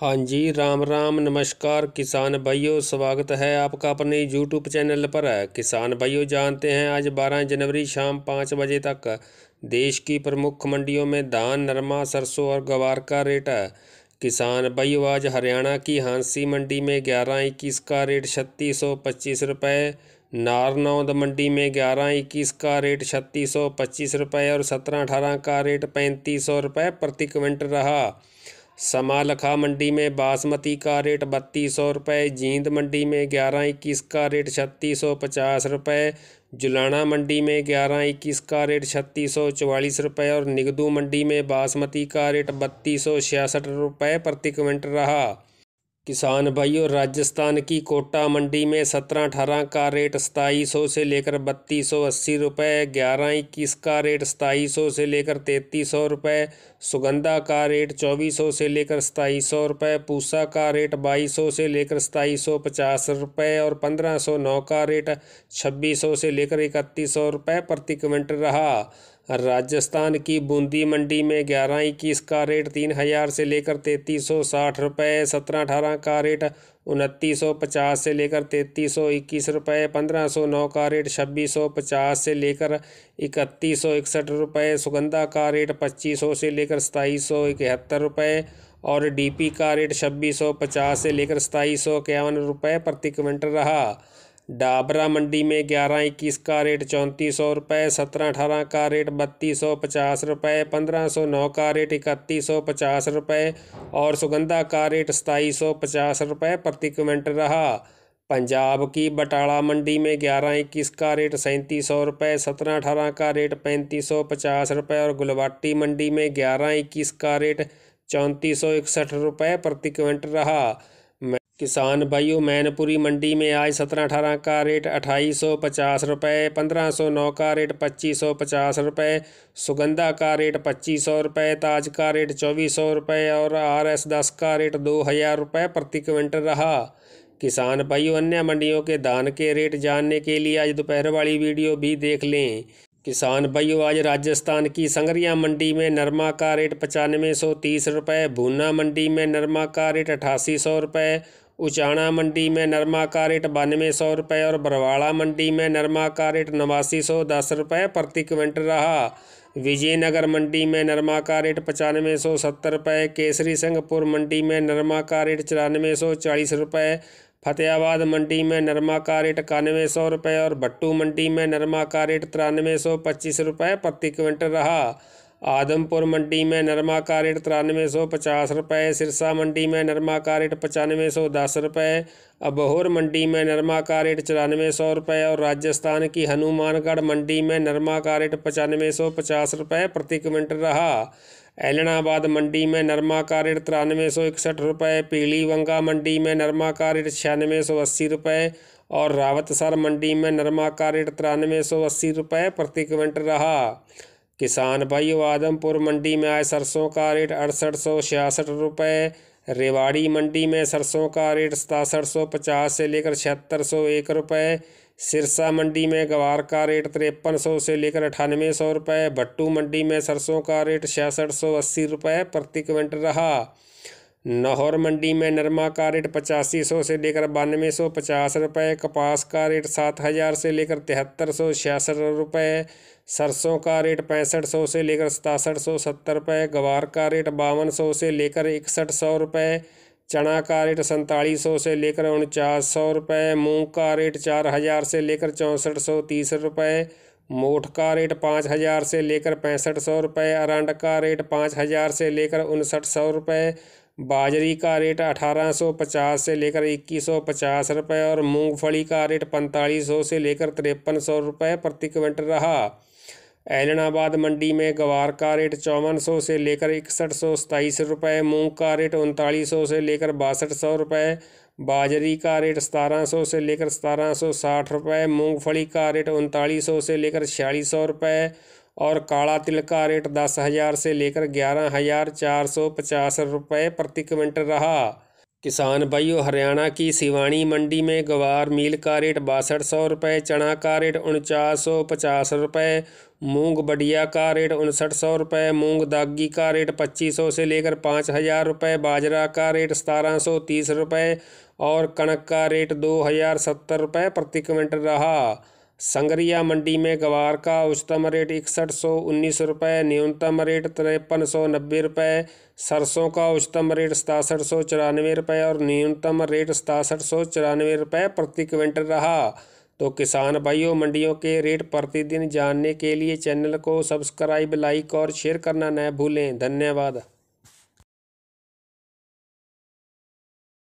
हाँ जी राम राम नमस्कार किसान भाइयों स्वागत है आपका अपने यूट्यूब चैनल पर है किसान भाइयों जानते हैं आज 12 जनवरी शाम पाँच बजे तक देश की प्रमुख मंडियों में धान नरमा सरसों और गवार का रेट है किसान भाइयों आज हरियाणा की हांसी मंडी में ग्यारह इक्कीस का रेट छत्तीस सौ पच्चीस रुपये नारनौद मंडी में ग्यारह इक्कीस का रेट छत्तीस सौ पच्चीस रुपये और सत्रह अठारह का रेट पैंतीस सौ रुपये प्रति क्विंटल रहा समालखा मंडी में बासमती का रेट बत्तीस सौ रुपये जींद मंडी में ग्यारह इक्कीस का रेट छत्तीस सौ पचास रुपये जुलाना मंडी में ग्यारह इक्कीस का रेट छत्तीस सौ चवालीस रुपये और निगदू मंडी में बासमती का रेट बत्तीस सौ छियासठ रुपये प्रति क्विंटल रहा किसान भाइयों राजस्थान की कोटा मंडी में सत्रह अठारह का रेट सताईस सौ से लेकर बत्तीस सौ अस्सी रुपये ग्यारह इक्कीस का रेट सताईस सौ से लेकर तैंतीस सौ रुपये सुगंधा का रेट चौबीस सौ से लेकर सताईस सौ रुपये पूसा का रेट बाईस सौ से लेकर सताईस सौ पचास रुपये और पंद्रह सौ नौ का रेट छब्बीस सौ से लेकर इकतीस सौ रुपये प्रति क्विंटल रहा राजस्थान की बूंदी मंडी में ग्यारह इक्कीस का रेट तीन हज़ार से लेकर तैंतीस सौ साठ रुपये सत्रह अठारह का रेट उनतीस सौ पचास से लेकर तैंतीस सौ इक्कीस रुपये पंद्रह सौ नौ का रेट छब्बीस सौ पचास से लेकर इकतीस सौ इकसठ रुपये सुगंधा का रेट पच्चीस सौ से लेकर सताईस सौ इकहत्तर रुपये और डीपी का रेट छब्बीस सौ पचास से लेकर सताईस सौ इक्यावन रुपये प्रति क्विंटल रहा डाबरा मंडी में ग्यारह इक्कीस का रेट चौंतीस सौ रुपये सत्रह अठारह का रेट बत्तीस सौ पचास रुपये पंद्रह सौ नौ का रेट इकतीस सौ पचास रुपये और सुगंधा का रेट सताईस सौ पचास रुपये प्रति क्विंटल रहा पंजाब की बटाला मंडी में ग्यारह इक्कीस का रेट सैंतीस सौ रुपये सत्रह अठारह का रेट पैंतीस सौ पचास रुपये और गुलवाटी मंडी में ग्यारह इक्कीस का रेट चौंतीस सौ इकसठ रुपये प्रति क्विंटल रहा किसान भाइयों मैनपुरी मंडी में आज सत्रह अठारह का रेट अट्ठाईस सौ पचास रुपये पंद्रह सौ नौ का रेट पच्चीस सौ पचास रुपये सुगंधा का रेट पच्चीस सौ रुपये ताज का रेट चौबीस सौ रुपये और आर एस दस का रेट दो हज़ार रुपये प्रति क्विंटल रहा किसान भाइयों अन्य मंडियों के धान के रेट जानने के लिए आज दोपहर वाली वीडियो भी देख लें किसान भाइयों आज राजस्थान की संगरिया मंडी में नरमा का रेट पचानवे सौ तीस रुपये भूना मंडी में नरमा का रेट अठासी सौ रुपये उचाणा मंडी में नरमा का रेट बानवे सौ रुपये और बरवाड़ा मंडी में नरमा का रेट नवासी सौ दस रुपये प्रति क्विंटल रहा विजयनगर मंडी में नरमा का रेट पचानवे सौ सत्तर रुपये केसरी सिंहपुर मंडी में नरमा का रेट चौरानवे सौ चालीस रुपये फतेहाबाद मंडी में नरमा का रेट इक्यानवे सौ रुपये और भट्टू मंडी में नरमा का रेट तिरानवे सौ पच्चीस रुपये प्रति क्विंटल रहा आदमपुर मंडी में नरमा का रेट तिरानवे सौ पचास रुपये सिरसा मंडी में नरमा का रेट पचानवे सौ दस रुपये अबहोर मंडी में नरमा का रेट चौरानवे सौ रुपये और राजस्थान की हनुमानगढ़ मंडी में नरमा का रेट पचानवे सौ पचास रुपये प्रति क्विंटल रहा एलनाबाद मंडी में नरमा का रेट तिरानवे सौ इकसठ रुपये पीली वंगा मंडी में नरमा का रेट छियानवे सौ अस्सी रुपये और रावतसर मंडी में नरमा का रेट तिरानवे सौ अस्सी रुपये प्रति क्विंटल रहा किसान भाई आदमपुर मंडी में आए सरसों का रेट अड़सठ सौ छियासठ रुपये रेवाड़ी मंडी में सरसों का रेट सतासठ सौ पचास से लेकर छिहत्तर सौ एक रुपये सिरसा मंडी में गवार का रेट तिरपन सौ से लेकर अठानवे सौ रुपये भट्टू मंडी में सरसों का रेट छियासठ सौ अस्सी रुपये प्रति क्विंटल रहा नाहौर मंडी में नरमा का रेट पचासी सौ से लेकर बानवे सौ पचास रुपये कपास का रेट सात हज़ार से लेकर तिहत्तर सौ छियासठ रुपये सरसों का रेट पैंसठ सौ से लेकर सतासठ सौ सत्तर रुपये गवार का रेट बावन सौ से लेकर इकसठ सौ रुपये चना का रेट सैंतालीस सौ से लेकर उनचास सौ रुपये मूँग का रेट चार हज़ार से लेकर चौंसठ सौ तीस रुपये मोठ का रेट पाँच हज़ार से लेकर पैंसठ सौ रुपये अरंड का रेट पाँच हज़ार से लेकर उनसठ सौ रुपये बाजरी का रेट 1850 से लेकर 2150 रुपए और मूंगफली का रेट 4500 से लेकर तिरपन सौ रुपये प्रति क्विंटल रहा एलनाबाद मंडी में गवार का रेट चौवन सौ से लेकर इकसठ सौ सताईस रुपये मूँग का रेट उनतालीस सौ से लेकर बासठ सौ रुपये बाजरी का रेट सतारह सौ से लेकर सतारह सौ साठ रुपये मूँगफली का रेट उनतालीस सौ से लेकर छियालीस सौ रुपये और काला तिल का रेट दस हज़ार से लेकर ग्यारह हज़ार चार सौ पचास रुपये प्रति क्विंटल रहा किसान भाइयों हरियाणा की सिवानी मंडी में गवार मील का रेट बासठ सौ रुपये चना का रेट उनचास सौ पचास रुपये मूँग बढ़िया का रेट उनसठ सौ रुपये मूँग दागी का रेट पच्चीस सौ से लेकर पाँच हज़ार रुपये बाजरा का रेट सतारह सौ तीस रुपये और कणक का रेट दो हज़ार सत्तर रुपये प्रति क्विंटल रहा संगरिया मंडी में गवार का उच्चतम रेट इकसठ सौ उन्नीस रुपये न्यूनतम रेट तिरपन सौ नब्बे रुपये सरसों का उच्चतम रेट सतासठ सौ चौरानवे रुपये और न्यूनतम रेट सतासठ सौ चौरानवे रुपये प्रति क्विंटल रहा तो किसान भाइयों मंडियों के रेट प्रतिदिन जानने के लिए चैनल को सब्सक्राइब लाइक और शेयर करना न भूलें धन्यवाद